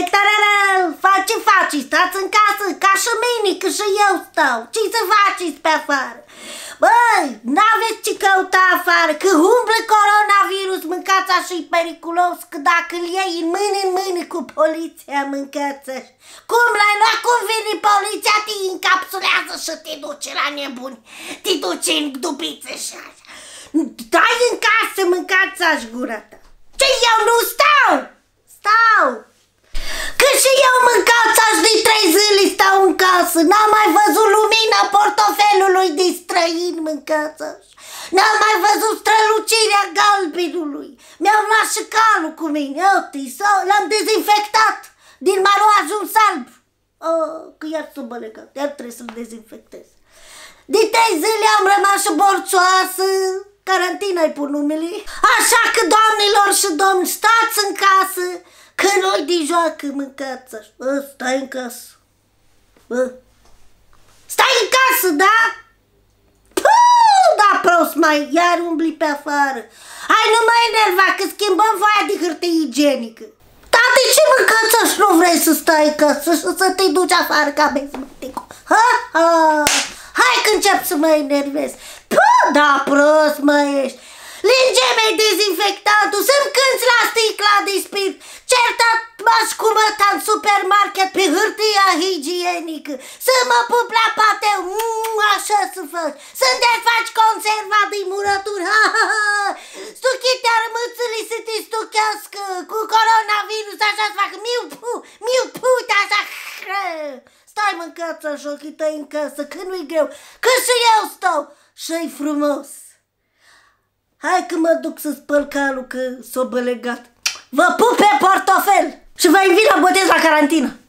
tararar face, face, stați în casă, ca și mine, că și eu stau. Ce să faceți pe afară? Băi, n-aveți ce căuta afară, că umblă coronavirus, mâncați așa e periculos, că dacă îl iei în mână în mână cu poliția, mâncați Cum l-ai luat, cum vine poliția, te încapsulează și te duce la nebuni, te duce în dubițe și așa. Dai în casă, mâncați așa gura ta. Ce, eu nu stau? Stau! acasă, n-am mai văzut lumina portofelului din străin mâncăță. N-am mai văzut strălucirea galbenului. Mi-am luat și calul cu mine, oh, l-am dezinfectat din maroajul salb. Oh, că iar sunt bălecat, iar trebuie să-l dezinfectez. Din trei zile am rămas și borțoasă, carantina-i pun numele. Așa că, doamnelor și domni, stați în casă, că noi de joacă mâncați. Oh, stai în casă. Bă. Stai în casă, da? Puh, da prost mai, iar umbli pe afară. Hai, nu mai enerva, că schimbăm voia de hârtie igienică. Dar de ce mâncați și nu vrei să stai în casă și să te duci afară ca bezmânticul? Ha? ha? Hai că încep să mă enervez. Puh, da prost mai. ești. Linge mei dezinfectantul, să-mi așa higienic, să mă pup la pateu, mm, așa să faci, să te faci conserva din murături, ha, ha, ha. Stuchitea rămâțului să te stuchească cu coronavirus, așa să fac miu, pu, miu, pu, așa, stai mâncați așa ochii tăi în casă, că nu-i greu, că și eu stau și frumos. Hai că mă duc să spăl calul că s-o bălegat. Vă pup pe portofel și vă invit la botez la carantină.